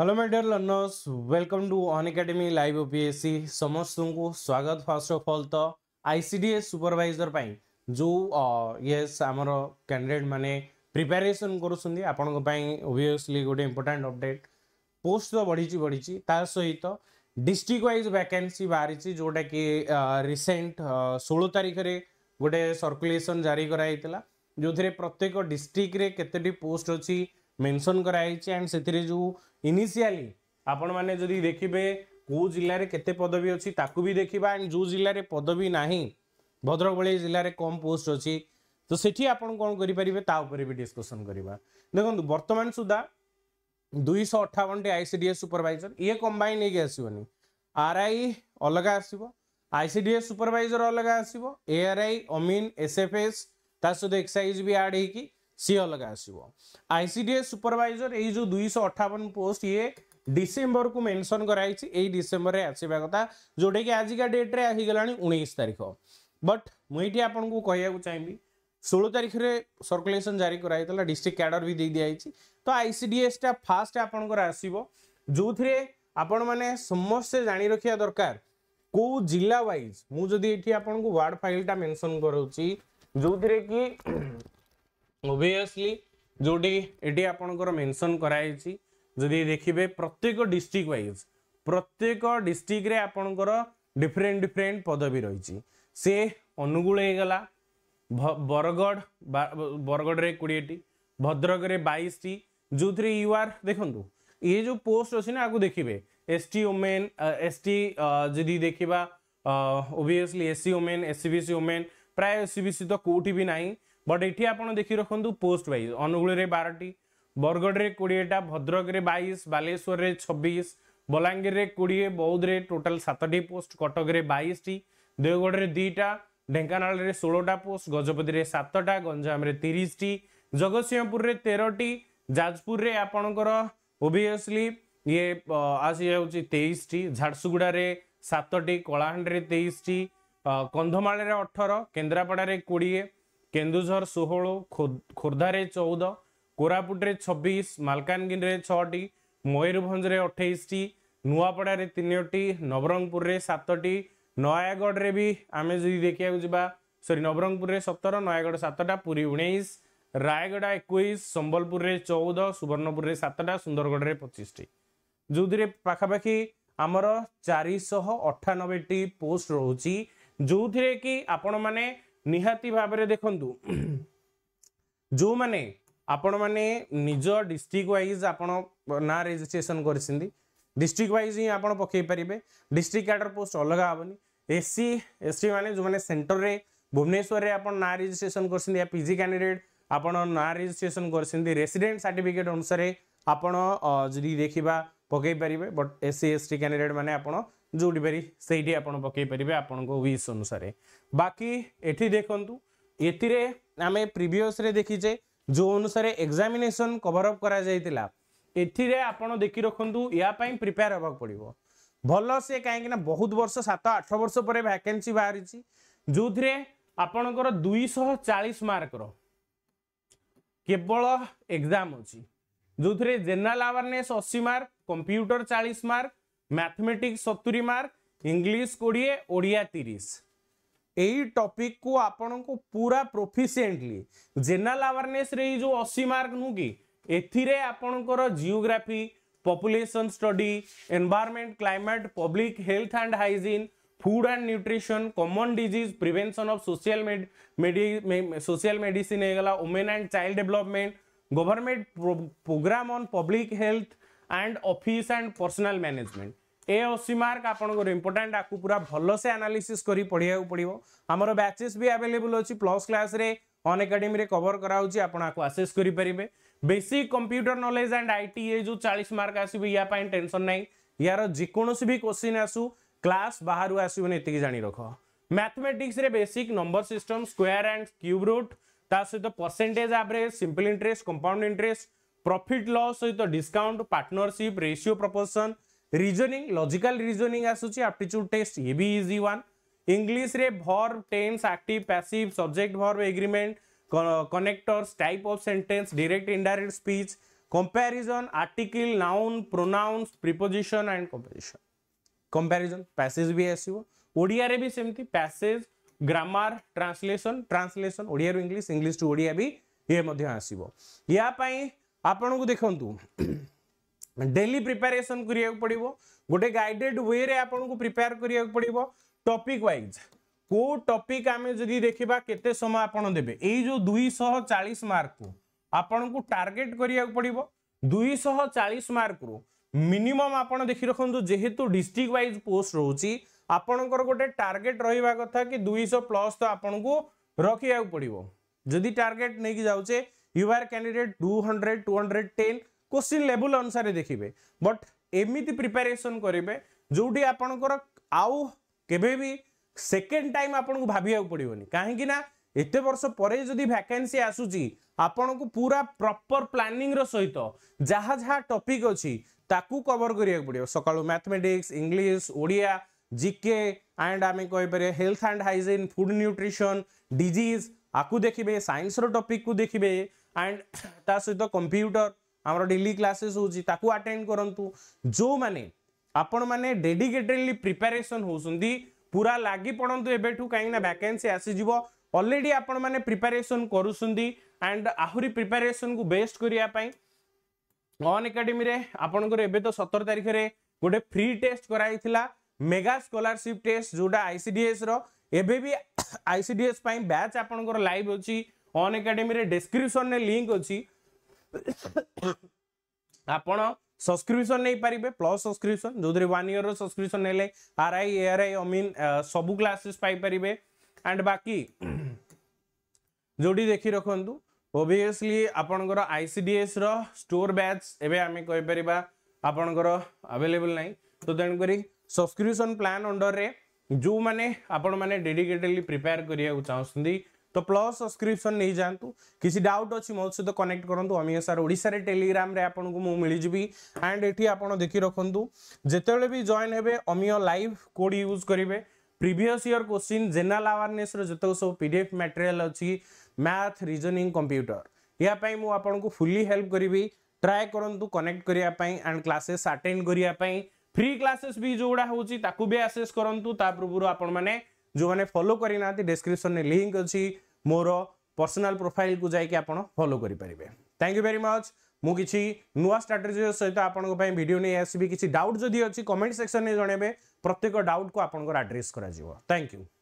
hello my dear learners welcome to Unacademy live OPSC समस्तଙ୍କୁ ସ୍ୱାଗତ first of all ତ ICDS supervisor ପାଇଁ ଯେଉଁ ୟେସ୍ ଆମର କ୍ୟାଣ୍ଡିଡେଟ୍ ମାନେ ପ୍ରିପାରେସନ୍ କରୁଛନ୍ତି ଆପଣଙ୍କ ପାଇଁ ଓଭିୟସଲି ଗୋଟେ ଇମ୍ପୋର୍ଟାଣ୍ଟ ଅପଡେଟ୍ ପୋଷ୍ଟ ତ ବଢ଼ିଛି ବଢ଼ିଛି ତା ସହିତ ଡିଷ୍ଟ୍ରିକ୍ଟ ୱାଇଜ୍ ଭ୍ୟାକେନ୍ସି ବାହାରିଛି ଯେଉଁଟାକି ରିସେଣ୍ଟ ଷୋହଳ ତାରିଖରେ ଗୋଟେ ସର୍କୁଲେସନ୍ ଜାରି କରାଯାଇଥିଲା ଯେଉଁଥିରେ ପ୍ରତ୍ୟେକ ଡିଷ୍ଟ୍ରିକ୍ଟରେ କେତୋଟି ପୋଷ୍ଟ ଅଛି मेनसन कराई एंड से जो इनिशियाली आपण मैंने देखिए कौ जिले के पदवी अच्छी ताकू भी देखा एंड जो जिले में पदवी ना भद्रक भाई जिले कम पोस्ट अच्छी तो से आपण कौन करेंगे तापर भी डिस्कसन करवा देखो बर्तमान सुधा दुईश अठावन टी आईसीडीएस सुपरभाइजर ये कंबाइन हो आसवनी आर आई अलग आसो आईसीडीएस सुपरभाइजर अलग आसर आई अमीन एफ एस तक एक्साइज भी आड होगी सी अलग आसडीएस सुपरभाइजर ये जो दुई अठावन पोस्ट ये डिसेम्बर को मेनसन कराई ये डिसेम्बर में आसवा कथा जोटा कि आजिका डेट्रे आईगला उन्नीस तारीख बट मुझे आपको कह चाहिए षोह तारीख में सर्कुलेसन जारी कराइला डिस्ट्रिक्ट कैडर भी दे दी तो आईसीडीएसटा फास्ट आपंकर आसो जो थे आपण मैंने समस्ते जा रखा दरकार कौ जिला वाइज मुझे ये आपको वार्ड फाइलटा मेनसन करो थे कि ଓଭିୟସଲି ଯେଉଁଠି ଏଠି ଆପଣଙ୍କର ମେନସନ୍ କରାଯାଇଛି ଯଦି ଦେଖିବେ ପ୍ରତ୍ୟେକ ଡିଷ୍ଟ୍ରିକ୍ଟ ୱାଇଜ୍ ପ୍ରତ୍ୟେକ ଡିଷ୍ଟ୍ରିକ୍ଟରେ ଆପଣଙ୍କର ଡିଫରେଣ୍ଟ ଡିଫରେଣ୍ଟ ପଦବୀ ରହିଛି ସେ ଅନୁଗୁଳ ହେଇଗଲା ବରଗଡ଼ ବରଗଡ଼ରେ କୋଡ଼ିଏଟି ଭଦ୍ରକରେ ବାଇଶଟି ଯେଉଁଥିରେ ୟୁ ଆର୍ ଦେଖନ୍ତୁ ଇଏ ଯେଉଁ ପୋଷ୍ଟ ଅଛି ନା ଆକୁ ଦେଖିବେ S T women S T ଯଦି ଦେଖିବା obviously S C women S C B C women ପ୍ରାୟ ଏସ୍ ସି ବି ସି ତ କେଉଁଠି ବି ନାହିଁ বট এটি আপনার দেখি রাখুন পোস্ট ওয়াইজ অনুগুলের বারটি বরগড়ে কোড়িয়েটা ভদ্রকরে বাইশ বালেশ্বরের ছবিশ বলাঙ্গীরের কোড়িয়ে বৌদ্ধে টোটাল সাতটি পোস্ট কটকরে বাইশটি দেওগড়ে দুইটা ঢেঙ্কানাড়ে ষোলটা পোস্ট গজপতিরে সাতটা গঞ্জামে তিরিশটি জগৎসিংহপুরের তেরটি যাজপুরের আপনার ওভিয়সলি ইয়ে আসি যাচ্ছে তেইশটি ঝারসুগুড়ার সাতটি কলাহাণ্ডে তেইশটি কন্ধমাড়ে অঠর কেন্দ্রাপড়ার কোড়িয়ে କେନ୍ଦୁଝର ଷୋହଳ ଖୋର୍ଦ୍ଧାରେ ଚଉଦ କୋରାପୁଟରେ ଛବିଶ ମାଲକାନଗିରିରେ ଛଅଟି ମୟୂରଭଞ୍ଜରେ ଅଠେଇଶଟି ନୂଆପଡ଼ାରେ ତିନୋଟି ନବରଙ୍ଗପୁରରେ ସାତଟି ନୟାଗଡ଼ରେ ବି ଆମେ ଯଦି ଦେଖିବାକୁ ଯିବା ସରି ନବରଙ୍ଗପୁରରେ ସତର ନୟାଗଡ଼ ସାତଟା ପୁରୀ ଉଣେଇଶ ରାୟଗଡ଼ା ଏକୋଇଶ ସମ୍ବଲପୁରରେ ଚଉଦ ସୁବର୍ଣ୍ଣପୁରରେ ସାତଟା ସୁନ୍ଦରଗଡ଼ରେ ପଚିଶଟି ଯେଉଁଥିରେ ପାଖାପାଖି ଆମର ଚାରିଶହ ଅଠାନବେଟି ପୋଷ୍ଟ ରହୁଛି ଯେଉଁଥିରେ କି ଆପଣମାନେ ନିହାତି ଭାବରେ ଦେଖନ୍ତୁ ଯେଉଁମାନେ ଆପଣମାନେ ନିଜ ଡିଷ୍ଟ୍ରିକ୍ଟ ୱାଇଜ୍ ଆପଣ ନାଁ ରେଜିଷ୍ଟ୍ରେସନ୍ କରିଛନ୍ତି ଡିଷ୍ଟ୍ରିକ୍ଟ ୱାଇଜ୍ ହିଁ ଆପଣ ପକାଇ ପାରିବେ ଡିଷ୍ଟ୍ରିକ୍ଟ କ୍ୟାଡ଼ର ପୋଷ୍ଟ ଅଲଗା ହେବନି ଏସ୍ସି ଏସ୍ଟି ମାନେ ଯେଉଁମାନେ ସେଣ୍ଟରରେ ଭୁବନେଶ୍ୱରରେ ଆପଣ ନାଁ ରେଜିଷ୍ଟ୍ରେସନ୍ କରିଛନ୍ତି ୟା ପିଜି କ୍ୟାଣ୍ଡିଡେଟ୍ ଆପଣ ନାଁ ରେଜିଷ୍ଟ୍ରେସନ୍ କରିଛନ୍ତି ରେସିଡେଣ୍ଟ ସାର୍ଟିଫିକେଟ୍ ଅନୁସାରେ ଆପଣ ଯଦି ଦେଖିବା ପକାଇ ପାରିବେ ବଟ୍ ଏସ୍ସି ଏସ୍ଟି କ୍ୟାଣ୍ଡିଡେଟ୍ ମାନେ ଆପଣ ଯେଉଁଠି ପାରି ସେଇଠି ଆପଣ ପକାଇ ପାରିବେ ଆପଣଙ୍କ ୱିସ୍ ଅନୁସାରେ ବାକି ଏଠି ଦେଖନ୍ତୁ ଏଥିରେ ଆମେ ପ୍ରିଭିୟସ୍ରେ ଦେଖିଛେ ଯେଉଁ ଅନୁସାରେ ଏକ୍ଜାମିନେସନ୍ କଭରଅପ୍ କରାଯାଇଥିଲା ଏଥିରେ ଆପଣ ଦେଖି ରଖନ୍ତୁ ୟା ପାଇଁ ପ୍ରିପେୟାର ହେବାକୁ ପଡ଼ିବ ଭଲ ସେ କାହିଁକିନା ବହୁତ ବର୍ଷ ସାତ ଆଠ ବର୍ଷ ପରେ ଭ୍ୟାକେନ୍ସି ବାହାରିଛି ଯେଉଁଥିରେ ଆପଣଙ୍କର ଦୁଇଶହ ଚାଳିଶ ମାର୍କର କେବଳ ଏକ୍ଜାମ୍ ଅଛି ଯେଉଁଥିରେ ଜେନେରାଲ୍ ଆୱାରନେସ୍ ଅଶୀ ମାର୍କ କମ୍ପ୍ୟୁଟର ଚାଳିଶ ମାର୍କ मैथमेटिक्स सतुरी मार्क इंग्लीश कोड़े ओडिया तीस यही टपिक को आपण को पूरा प्रोफिसीएंटली जेनेल आवेरनेस जो अशी मार्क नु कि एथिरे आपणकर population study environment climate public health and hygiene food and nutrition common disease prevention of social social medicine होगा women and child development government programme on public health and office and personnel management ए अशी mark आपणकर important आपको पूरा भलसे analysis कर पढ़ा पड़ो आमर बैचेस भी आवेलेबल अच्छी प्लस क्लास अन कवर कराऊँ आपको आसेस करेंगे basic computer knowledge and I T ये जो चालीस मार्क आसवे या टेनसन ना यार जेकोसी भी क्वेश्चन आसू क्लास बाहर आसवन ये जाणी रख mathematics basic number system square and cube root ता सहित percentage average simple interest compound interest profit loss सहित discount partnership ratio proportion reasoning logical reasoning আসুচি আপ্টিচ্ୟୁଡ୍ ଟେଷ୍ଟ ଇଏ ବି ଇଜି ୱାନ୍ ଇଂଲିଶରେ verb tense active passive subject verb agreement connectors type of sentence direct indirect speech comparison article noun pronouns preposition and composition comparison passage ବି ଆସିବ ଓଡ଼ିଆରେ ବି ସେମିତି passage grammar translation translation ଓଡ଼ିଆରୁ English English to Odia ବି ଇଏ ମଧ୍ୟ ଆସିବ ୟା ପାଇଁ ଆପଣଙ୍କୁ ଦେଖନ୍ତୁ ডেলি প্রিপারেসন করা পড়ব গোটে গাইডেড ওয়ে আপনার প্রিপেয়ার করা পড়ব টপিক ওয়াইজ কেউ টপিক আমি যদি দেখা কেতে সময় আপনার দেবে এই যে দুইশহ চাশ মার্ক কু আপনার টার্গেট করা পড়ব দুইশহ চাশ মার্ক রু মিনিমম আপনার দেখি রাখুন যেহেতু ডিস্ট্রিক্ট ওয়াইজ পোস্ট রয়েছে আপনার গোটে টার্গেট রহবা কথা কি দুইশ প্লস তো আপনার রক্ষা পড়ব যদি টার্গেট নিয়ে যাচ্ছে U R candidate two hundred two hundred ten question level অনুসারে দেখবে বট এমিতি প্রিপারেসন করবে যেটি আপনার আউ কেবে বি সেকেন্ড টাইম আপনার ভাবিয়া পড়বনি কী না এতে বর্ষ পরে যদি ভ্যাকেন্সি আসুচি আপনার পুরা প্রপর প্ল্যানিং সহিত যা যা টপিক অছি তাকু কভর করা পড়ে সকাল mathematics English Odia GK and আমি কইপারে health and hygiene food nutrition disease আকু দেখবে সাইন্সর টপিক কু দেখবে আন্ড তা সহিত কম্পিউটর ଆମର ଡେଲି କ୍ଲାସେସ୍ ହେଉଛି ତାକୁ ଆଟେଣ୍ଡ କରନ୍ତୁ ଯେଉଁମାନେ ଆପଣମାନେ ଡେଡିକେଟେଡ଼ଲି ପ୍ରିପାରେସନ୍ ହେଉଛନ୍ତି ପୁରା ଲାଗି ପଡ଼ନ୍ତୁ ଏବେଠୁ କାହିଁକିନା ଭ୍ୟାକେନ୍ସି ଆସିଯିବ ଅଲରେଡ଼ି ଆପଣମାନେ ପ୍ରିପାରେସନ୍ କରୁଛନ୍ତି ଆଣ୍ଡ ଆହୁରି ପ୍ରିପାରେସନ୍କୁ ବେଷ୍ଟ କରିବା ପାଇଁ ଅନ୍ ଏକାଡେମୀରେ ଆପଣଙ୍କର ଏବେ ତ ସତର ତାରିଖରେ ଗୋଟେ ଫ୍ରି ଟେଷ୍ଟ କରାଯାଇଥିଲା ମେଗା ସ୍କଲାରସିପ୍ ଟେଷ୍ଟ ଯେଉଁଟା ଆଇସିଡିଏସ୍ର ଏବେ ବି ଆଇସିଡିଏସ୍ ପାଇଁ ବ୍ୟାଚ୍ ଆପଣଙ୍କର ଲାଇଭ୍ ଅଛି ଅନ୍ ଏକାଡେମୀରେ ଡେସ୍କ୍ରିପସନ୍ରେ ଲିଙ୍କ୍ ଅଛି ଆପଣ ସବସ୍କ୍ରିପସନ୍ ନେଇପାରିବେ ପ୍ଲସ୍ ସବସ୍କ୍ରିପସନ୍ ଯେଉଁଥିରେ ୱାନ୍ ଇୟର୍ର ସବସ୍କ୍ରିପସନ୍ ନେଲେ ଆର୍ ଆଇ ଏଆର୍ ଆଇ ଅମିନ୍ ସବୁ କ୍ଲାସେସ୍ ପାଇପାରିବେ ଆଣ୍ଡ ବାକି ଯେଉଁଠି ଦେଖି ରଖନ୍ତୁ ଓଭିୟସ୍ଲି ଆପଣଙ୍କର ଆଇ ସି ଡି ଏସ୍ର ଷ୍ଟୋର୍ ବ୍ୟାଚ୍ ଏବେ ଆମେ କହିପାରିବା ଆପଣଙ୍କର ଆଭେଲେବୁଲ୍ ନାହିଁ ତ ତେଣୁକରି ସବସ୍କ୍ରିପସନ୍ ପ୍ଲାନ୍ ଅଣ୍ଡର୍ରେ ଯେଉଁମାନେ ଆପଣମାନେ ଡେଡିକେଟେଡ଼ଲି ପ୍ରିପେୟାର କରିବାକୁ ଚାହୁଁଛନ୍ତି तो प्लस सब्सक्रिप्सन नहीं जातु किसी डाउट अच्छी मो सहित कनेक्ट करूँ आम एस आर टेलीग्राम आपको मुझे एंड ये आपड़ देखी रखु जिते भी जॉइन हे अमीय लाइव कोड यूज करेंगे previous year question general awareness जितक सब पीडीएफ मटेरियाल अच्छी मैथ रिजनिंग कंप्यूटर यापाई मुझे फुल्ली हेल्प करी ट्राए करूँ कनेक्ट करने एंड क्लासेस आटेड करने फ्री क्लासेस भी जोड़ा हूँ ताकू भी आसेस करूँ ता पूर्व आपण जो मैंने फलो करना डेस्क्रिपन लिंक अच्छी मोर पर्सनाल प्रोफाइल को जैक आप फलो करेंगे थैंक यू भेरी मच किसी नुआ स्ट्राटेजी सहित तो भिड नहीं आसबी किसी डाउट जदि अच्छी कमेंट सेक्शन में जनवे प्रत्येक डाउट को आप्रेस थैंक यू